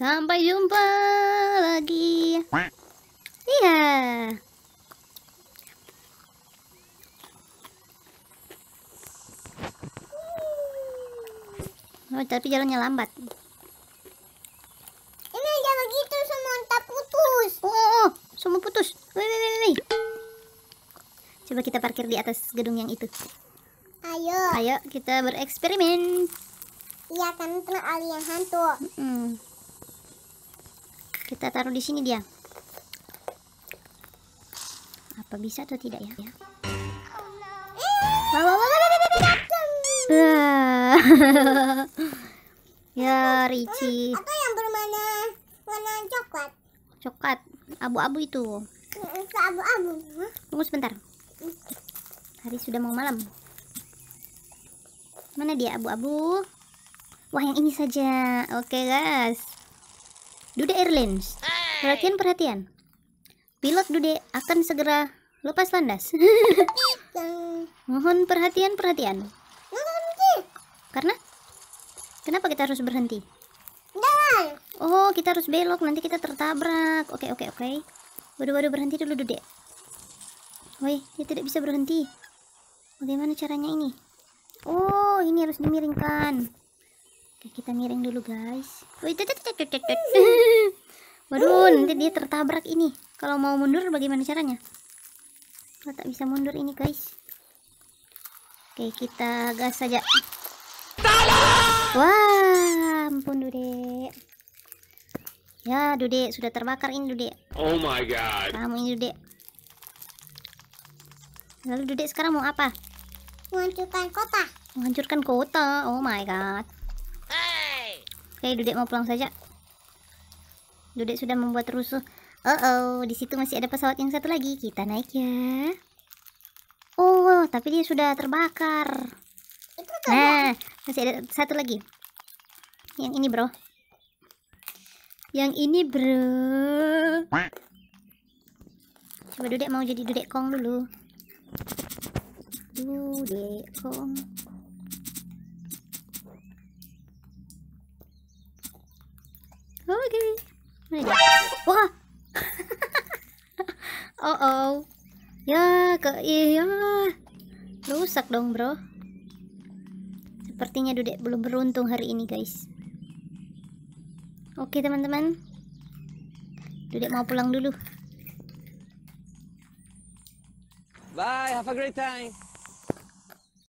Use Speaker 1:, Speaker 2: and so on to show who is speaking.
Speaker 1: Sampai jumpa lagi. Iya. Oh, tapi jalannya lambat. Ini aja begitu semua tak putus. Oh, oh, oh semua putus. Wih, wih, wih, wih. Coba kita parkir di atas gedung yang itu. Ayo. Ayo kita bereksperimen. Iya, kan kena alien hantu. Mm -mm kita taruh di sini dia apa bisa atau tidak ya wow, wow, wow, wow, ya Ricci apa yang bermana warna coklat coklat abu-abu itu abu-abu tunggu sebentar hari sudah mau malam mana dia abu-abu wah yang ini saja oke okay, guys Dude Airlines. Perhatian-perhatian. Pilot Dude akan segera lepas landas. Gitu. Mohon perhatian-perhatian. Karena? Kenapa kita harus berhenti? Oh, kita harus belok. Nanti kita tertabrak. Oke, oke, oke. Waduh-waduh, berhenti dulu, Dude. Woi, dia tidak bisa berhenti. Bagaimana caranya ini? Oh, ini harus dimiringkan kita miring dulu guys waduh nanti dia tertabrak ini kalau mau mundur bagaimana caranya kita tak bisa mundur ini guys oke kita gas saja wah ampun dude ya dude sudah terbakar ini dude oh my god kamu ini dude lalu dude sekarang mau apa menghancurkan kota menghancurkan kota oh my god Oke, Dudek mau pulang saja. Dudek sudah membuat rusuh. Oh, oh, di situ masih ada pesawat yang satu lagi. Kita naik ya. Oh, tapi dia sudah terbakar. nah, masih ada satu lagi. Yang ini, Bro. Yang ini, Bro. Coba Dudek mau jadi Dudek Kong dulu. Dudek Kong. Oke. Wah. oh oh. Ya, ke iya. Rusak dong, Bro. Sepertinya Dudek belum beruntung hari ini, guys. Oke, teman-teman. Dudek mau pulang dulu. Bye, have a great time.